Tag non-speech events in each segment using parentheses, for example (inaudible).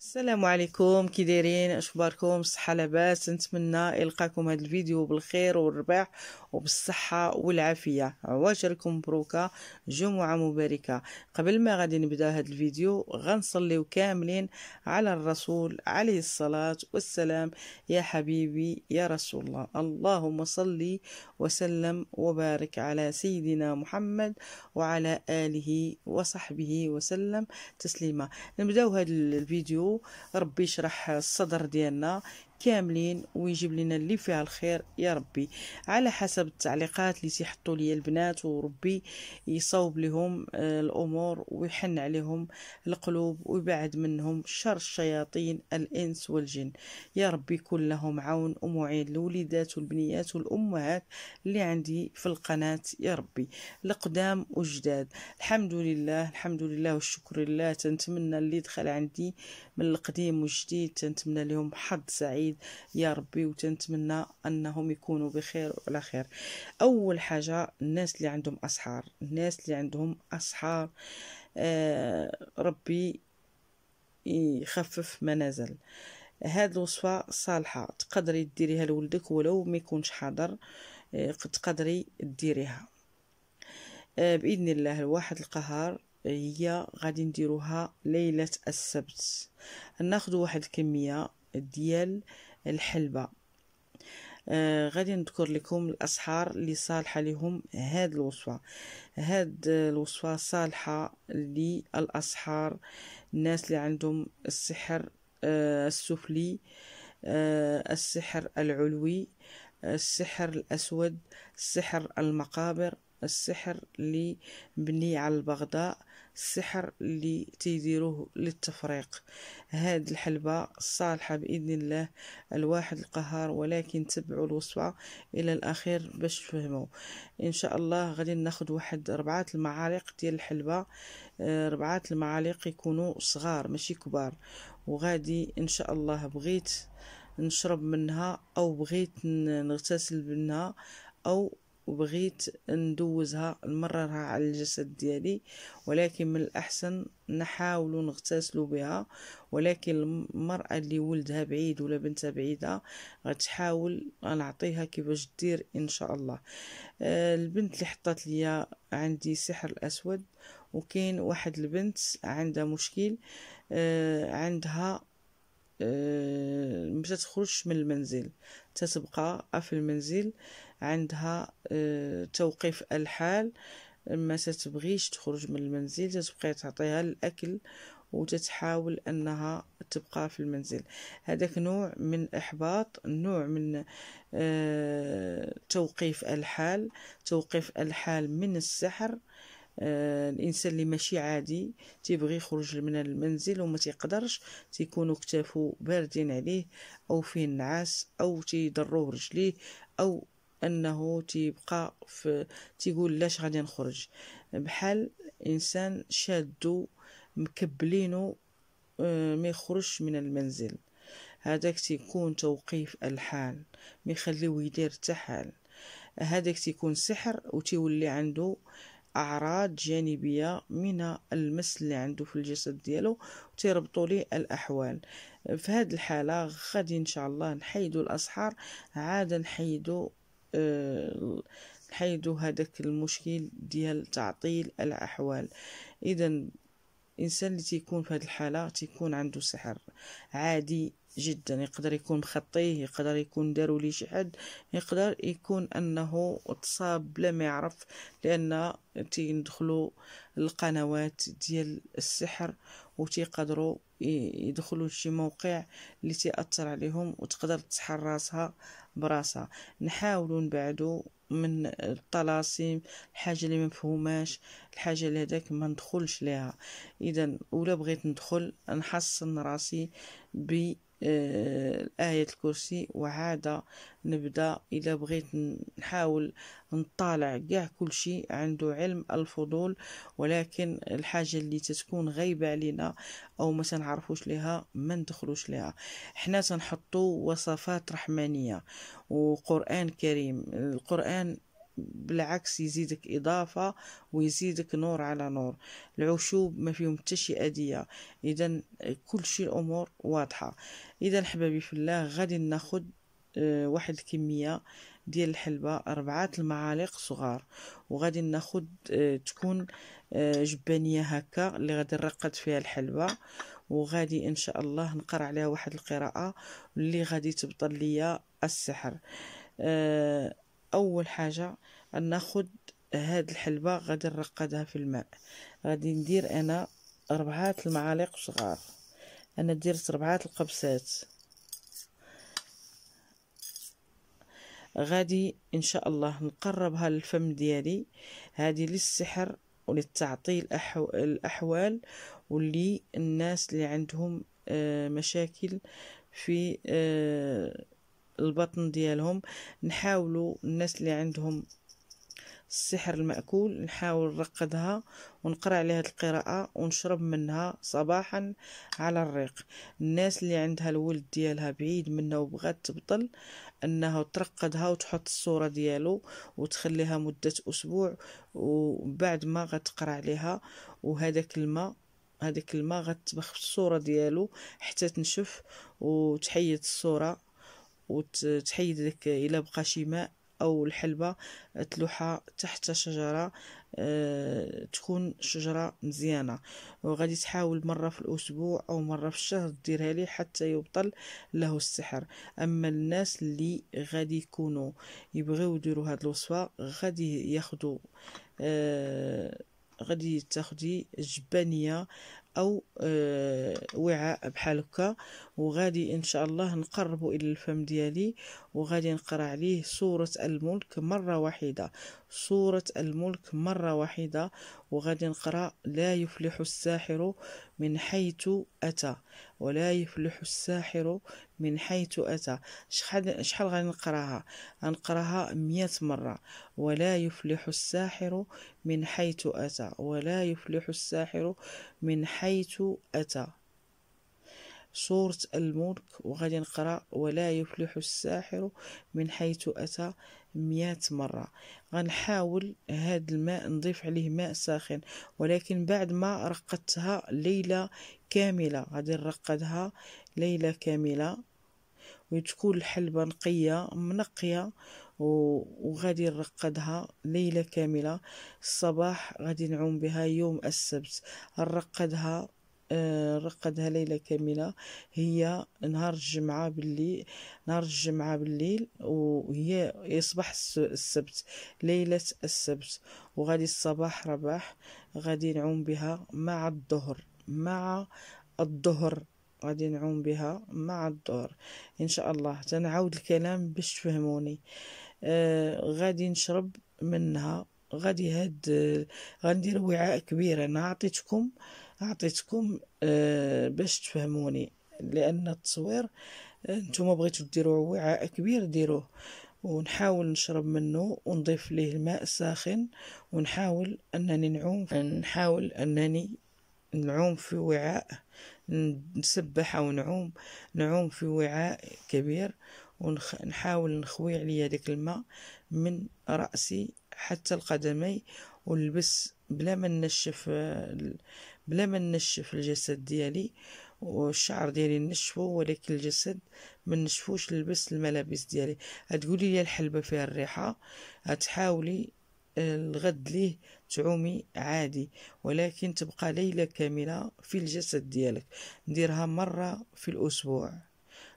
السلام عليكم كي دايرين اخباركم صحه لاباس نتمنى يلقاكم هذا الفيديو بالخير والرباح وبالصحه والعافيه عواشركم مبروكه جمعه مباركه قبل ما غادي نبدا هذا الفيديو غنصليو كاملين على الرسول عليه الصلاه والسلام يا حبيبي يا رسول الله اللهم صل وسلم وبارك على سيدنا محمد وعلى اله وصحبه وسلم تسليما نبداو هذا الفيديو ربي يشرح الصدر ديالنا كاملين ويجيب لنا اللي فيها الخير يا ربي على حسب التعليقات اللي تيحطوا لي البنات وربي يصوب لهم آه، الامور ويحن عليهم القلوب ويبعد منهم شر الشياطين الانس والجن يا ربي يكون لهم عون ومعين الوليدات والبنيات والامهات اللي عندي في القناه يا ربي لقدام وجداد الحمد لله الحمد لله والشكر لله تنتمنى اللي دخل عندي من القديم والجديد تنتمنى لهم حظ سعيد يا ربي وتنتمنى انهم يكونوا بخير وعلى خير اول حاجه الناس اللي عندهم اسحار الناس اللي عندهم اسحار آه ربي يخفف منازل هاد الوصفة صالحة تقدري ديريها لولدك ولو ما يكونش حاضر آه، تقدري ديريها آه، بإذن الله الواحد القهار هي غادي نديروها ليله السبت ناخد واحد الكميه ديال الحلبه آه غادي نذكر لكم الاسحار اللي صالحه لهم هاد الوصفه هاد الوصفه صالحه للاسحار الناس اللي عندهم السحر آه السفلي آه السحر العلوي السحر الاسود سحر المقابر السحر اللي مبني على البغضاء السحر اللي تيديروه للتفريق هاد الحلبة الصالحة بإذن الله الواحد القهار ولكن تبعوا الوصفة إلى الأخير باش تفهموا إن شاء الله غادي ناخد واحد ربعة المعالق ديال الحلبة آه، ربعة المعالق يكونوا صغار ماشي كبار وغادي إن شاء الله بغيت نشرب منها أو بغيت نغتسل منها أو وبغيت ندوزها نمررها على الجسد ديالي ولكن من الأحسن نحاول نغتسلوا بها ولكن المرأة اللي ولدها بعيد ولا بنتها بعيدة غتحاول نعطيها كيفاش دير إن شاء الله آه، البنت اللي حطت ليا عندي سحر الأسود وكاين واحد البنت عندها مشكل آه، عندها آه، ما تخرجش من المنزل تتبقى في المنزل عندها آه، توقيف الحال ما تتبغيش تخرج من المنزل تتبقى تعطيها الاكل وتتحاول انها تبقى في المنزل هذاك نوع من الاحباط نوع من آه، توقيف الحال توقيف الحال من السحر آه، الانسان اللي ماشي عادي تيبغي يخرج من المنزل وما تيقدرش تيكونوا كتافو باردين عليه او فيه النعاس او تيضروه رجليه او انه تيبقى في تيقول لاش غادي نخرج بحال انسان شادو مكبلينو آه، ما يخرجش من المنزل هذاك تيكون توقيف الحال ما يخليوه يدير حتى حال هذاك تيكون سحر وتيولي عنده اعراض جانبيه من المس اللي عنده في الجسد ديالو وتيربطوا ليه الاحوال في هذه الحاله غادي ان شاء الله نحيدوا الاسحار عاد نحيدوا نحيدو هذاك المشكل ديال تعطيل الاحوال اذا الانسان اللي تيكون في هذه الحاله تيكون عنده سحر عادي جدا يقدر يكون مخطيه يقدر يكون داروا ليه شي حد يقدر يكون انه اتصاب بلا ما يعرف لان تيدخلوا القنوات ديال السحر وتيقدروا يدخلوا لشي موقع اللي تيأثر عليهم وتقدر تسحر راسها براسها نحاولوا نبعدوا من الطلاسم الحاجه اللي مفهوماش الحاجه اللي هذاك ما ندخلش ليها اذا ولا بغيت ندخل نحصن راسي ب آه، آية الكرسي وعادة نبدأ إلى بغيت نحاول نطالع كاع كل شيء عنده علم الفضول ولكن الحاجة اللي تتكون غايبة علينا أو ما تنعرفوش لها ما ندخلوش لها حنا تنحطو وصفات رحمانية وقرآن كريم القرآن بالعكس يزيدك إضافة ويزيدك نور على نور العشوب ما فيهم حتى شي أذية إذا كل شيء الأمور واضحة إذا حبابي في الله غادي ناخد آه، واحد الكمية ديال الحلبة أربعة المعالق صغار وغادي ناخد آه، تكون آه، جبانية هكا اللي غادي نرقد فيها الحلبة وغادي إن شاء الله نقرأ عليها واحد القراءة اللي غادي تبطل ليا السحر أول حاجة ناخذ هاد الحلبة غادي نرقدها في الماء غادي ندير أنا ربعة المعالق صغار أنا درت ربعة القبسات غادي إن شاء الله نقربها للفم ديالي هادي للسحر وللتعطيل الأحوال واللي الناس اللي عندهم آه، مشاكل في آه، البطن ديالهم نحاولوا الناس اللي عندهم السحر المأكول نحاول نرقدها ونقرا عليها القراءة ونشرب منها صباحا على الريق الناس اللي عندها الولد ديالها بعيد منها وبغات تبطل انها ترقدها وتحط الصورة ديالو وتخليها مدة اسبوع وبعد ما غتقرا عليها وهذاك الماء هذيك الماء غتبخ الصورة ديالو حتى تنشف وتحيد الصورة وتحيد لك الا بقى شي ماء او الحلبه تلوحها تحت شجره أه تكون شجره مزيانه وغادي تحاول مره في الاسبوع او مره في الشهر ديرها ليه حتى يبطل له السحر اما الناس اللي غادي يكونوا يبغيو يديروا هاد الوصفه غادي ياخذوا أه غادي تاخدي جبانيه او أه وعاء بحال هكا وغادي ان شاء الله نقربه الى الفم ديالي وغادي نقرا عليه سوره الملك مره واحده سوره الملك مره واحده وغادي نقرا لا يفلح الساحر من حيث اتى ولا يفلح الساحر من حيث اتى شحال شحال غادي نقراها غنقراها 100 مره ولا يفلح الساحر من حيث اتى ولا يفلح الساحر من حيث اتى سورة الملك وغادي نقرا ولا يفلح الساحر من حيث أتى مئة مرة غنحاول هاد الماء نضيف عليه ماء ساخن ولكن بعد ما رقدتها ليلة كاملة غادي نرقدها ليلة كاملة وتكون الحلبة نقية منقية وغادي نرقدها ليلة كاملة الصباح غادي نعوم بها يوم السبت نرقدها آه، رقدها ليلة كاملة هي نهار الجمعة بالليل نهار الجمعة بالليل وهي يصبح السبت ليلة السبت وغادي الصباح رباح غادي نعوم بها مع الظهر مع الظهر غادي نعوم بها مع الظهر ان شاء الله تنعاود الكلام باش تفهموني آه غادي نشرب منها غادي هاد غندير وعاء كبير انا عطيتكم آه أعطيتكم آه، باش تفهموني لأن التصوير آه، نتوما بغيتو ديروا وعاء كبير ديروه ونحاول نشرب منه ونضيف ليه الماء الساخن ونحاول انني نعوم نحاول انني نعوم في وعاء نسبح او نعوم نعوم في وعاء كبير ونحاول نخوي عليا ديك الماء من راسي حتى القدمي ونلبس بلا ما ننشف آه، بلا ما نشف الجسد ديالي والشعر ديالي نشفو ولكن الجسد ما نشفوش لبس الملابس ديالي هتقولي لي الحلبة فيها الريحة غتحاولي آه، الغد ليه تعومي عادي ولكن تبقى ليلة كاملة في الجسد ديالك نديرها مرة في الأسبوع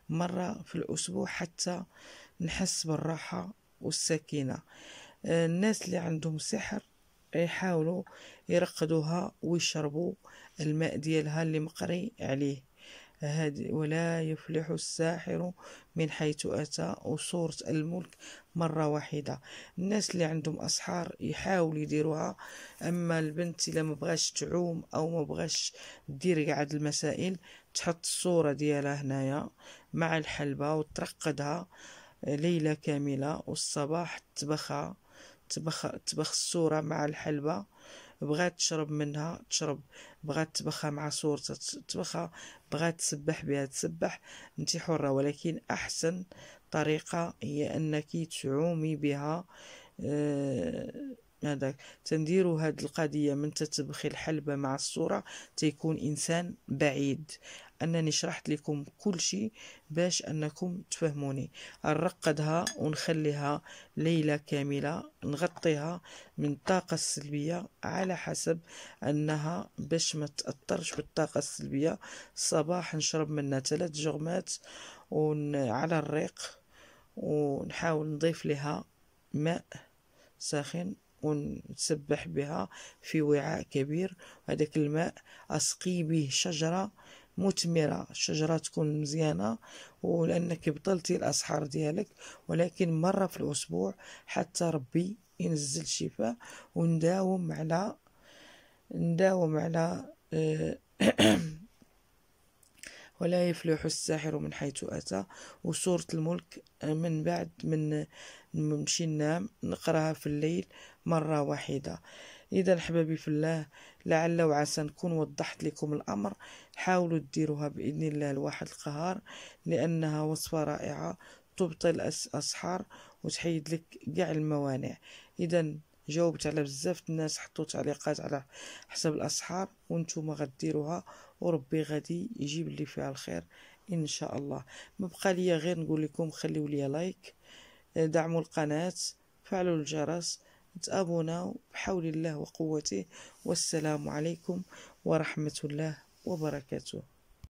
مرة في الأسبوع حتى نحس بالراحة والسكينة آه، الناس اللي عندهم سحر يحاولوا يرقدوها ويشربوا الماء ديالها اللي مقري عليه هادي ولا يفلح الساحر من حيث أتى وصورة الملك مرة واحدة الناس اللي عندهم أسحار يحاول يديروها أما البنت إلا مبغاش تعوم أو مبغاش دير قاعد المسائل تحط الصورة ديالها هنايا مع الحلبة وترقدها ليلة كاملة والصباح تبخها تبخ تبخ الصورة مع الحلبة بغات تشرب منها تشرب بغات تبخها مع صورتها تبخها بغات تسبح بها تسبح انت حرة ولكن احسن طريقة هي انك تعومي بها آه تنديروا هذه هاد القضية من تتبخي الحلبة مع الصورة تيكون إنسان بعيد أنني شرحت لكم كل شيء باش أنكم تفهموني نرقدها ونخليها ليلة كاملة نغطيها من الطاقة السلبية على حسب أنها باش ما تأثرش بالطاقة السلبية الصباح نشرب منها ثلاث جغمات على الريق ونحاول نضيف لها ماء ساخن ونسبح بها في وعاء كبير هذاك الماء أسقي به شجرة مثمره الشجره تكون مزيانه ولانك بطلتي الاسحار ديالك ولكن مره في الاسبوع حتى ربي ينزل شفاء ونداوم على نداوم على آه، (clears throat) ولا يفلح الساحر من حيث أتى وسورة الملك آه، من بعد من نمشي ننام نقراها في الليل مرة واحدة إذا حبابي في الله لعل وعسى نكون وضحت لكم الأمر حاولوا تديروها بإذن الله لواحد القهار لأنها وصفة رائعة تبطل الأسحار وتحيد لك كاع الموانع إذا جاوبت على بزاف الناس حطوا تعليقات على حسب الأسحار وانتم غديروها وربي غادي يجيب اللي فيها الخير ان شاء الله بقى ليا غير نقول لكم خليو لي لايك دعموا القناه فعلوا الجرس تابوناو بحول الله وقوته والسلام عليكم ورحمه الله wabarakatuh.